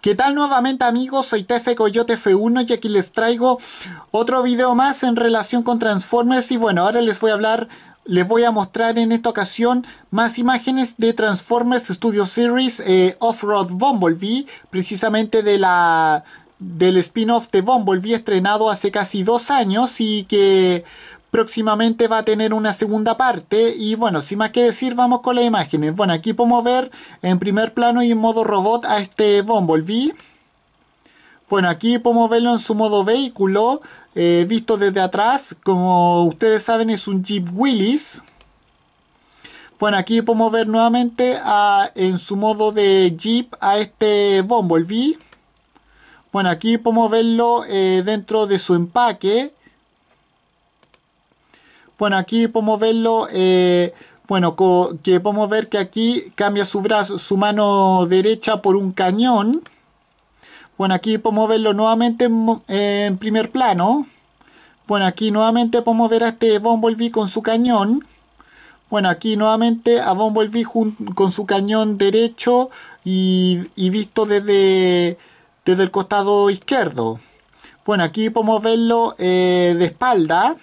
¿Qué tal nuevamente amigos? Soy Tefe Coyote F1 y aquí les traigo otro video más en relación con Transformers y bueno, ahora les voy a hablar, les voy a mostrar en esta ocasión más imágenes de Transformers Studio Series eh, Off-Road Bumblebee, precisamente de la del spin-off de Bumblebee estrenado hace casi dos años y que próximamente va a tener una segunda parte y bueno, sin más que decir, vamos con las imágenes. Bueno, aquí podemos ver en primer plano y en modo robot a este Bumblebee. Bueno, aquí podemos verlo en su modo vehículo, eh, visto desde atrás, como ustedes saben es un Jeep willis Bueno, aquí podemos ver nuevamente en su modo de Jeep a este Bumblebee. Bueno, aquí podemos verlo eh, dentro de su empaque. Bueno, aquí podemos verlo. Eh, bueno, que podemos ver que aquí cambia su brazo, su mano derecha por un cañón. Bueno, aquí podemos verlo nuevamente en, primer plano. Bueno, aquí nuevamente podemos ver a este Bumblebee con su cañón. Bueno, aquí nuevamente a Bumblebee con su cañón derecho y, visto desde, desde, el costado izquierdo. Bueno, aquí podemos verlo eh, de espalda.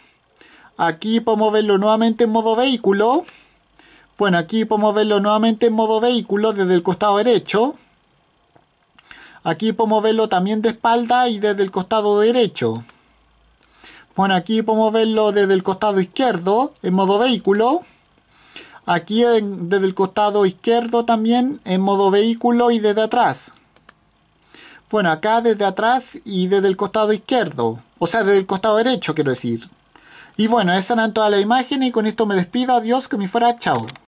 Aquí podemos verlo nuevamente en modo vehículo. Bueno, aquí podemos verlo nuevamente en modo vehículo desde el costado derecho. Aquí podemos verlo también de espalda y desde el costado derecho. Bueno, aquí podemos verlo desde el costado izquierdo en modo vehículo. Aquí desde el costado izquierdo también en modo vehículo y desde atrás. Bueno, acá desde atrás y desde el costado izquierdo. O sea, desde el costado derecho quiero decir. Y bueno, esas eran todas las imágenes y con esto me despido. Adiós, que me fuera. Chao.